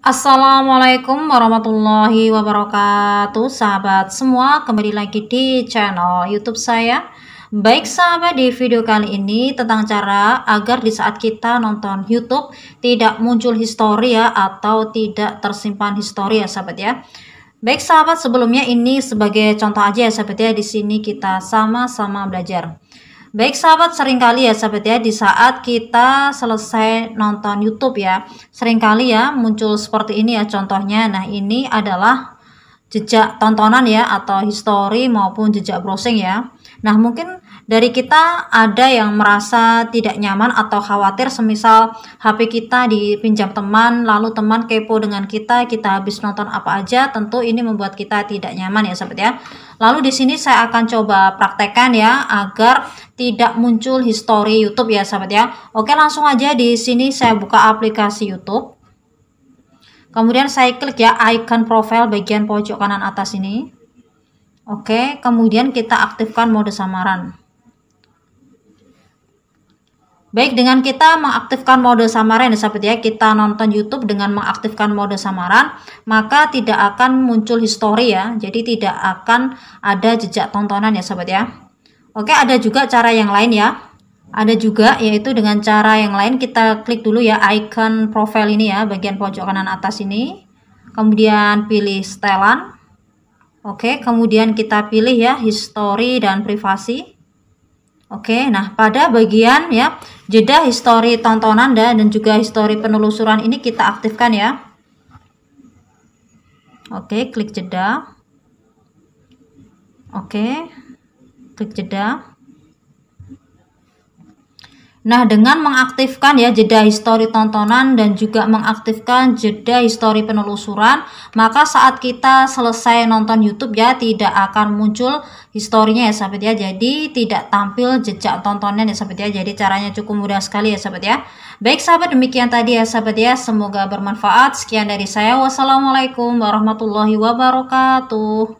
Assalamualaikum warahmatullahi wabarakatuh Sahabat semua kembali lagi di channel youtube saya Baik sahabat di video kali ini tentang cara agar di saat kita nonton youtube Tidak muncul histori ya atau tidak tersimpan histori ya sahabat ya Baik sahabat sebelumnya ini sebagai contoh aja ya sahabat ya Di sini kita sama-sama belajar Baik sahabat, seringkali ya sahabat ya di saat kita selesai nonton YouTube ya, seringkali ya muncul seperti ini ya contohnya. Nah, ini adalah jejak tontonan ya atau history maupun jejak browsing ya. Nah, mungkin dari kita ada yang merasa tidak nyaman atau khawatir semisal HP kita dipinjam teman, lalu teman kepo dengan kita, kita habis nonton apa aja, tentu ini membuat kita tidak nyaman ya sahabat ya. Lalu di sini saya akan coba praktekkan ya agar tidak muncul history YouTube ya sahabat ya. Oke, langsung aja di sini saya buka aplikasi YouTube. Kemudian saya klik ya icon profile bagian pojok kanan atas ini. Oke, kemudian kita aktifkan mode samaran. Baik, dengan kita mengaktifkan mode samaran, ya, sahabat ya, kita nonton YouTube dengan mengaktifkan mode samaran, maka tidak akan muncul histori ya, jadi tidak akan ada jejak tontonan ya, sahabat ya. Oke, ada juga cara yang lain ya. Ada juga yaitu dengan cara yang lain kita klik dulu ya icon profile ini ya, bagian pojok kanan atas ini. Kemudian pilih setelan. Oke, kemudian kita pilih ya history dan privasi. Oke, nah pada bagian ya jeda histori tontonan dan, dan juga histori penelusuran ini kita aktifkan ya. Oke, klik jeda. Oke, klik jeda. Nah, dengan mengaktifkan ya jeda histori tontonan dan juga mengaktifkan jeda histori penelusuran, maka saat kita selesai nonton YouTube ya tidak akan muncul historinya ya sahabat ya. Jadi tidak tampil jejak tontonan ya sahabat ya. Jadi caranya cukup mudah sekali ya sahabat ya. Baik sahabat, demikian tadi ya sahabat ya. Semoga bermanfaat. Sekian dari saya. Wassalamualaikum warahmatullahi wabarakatuh.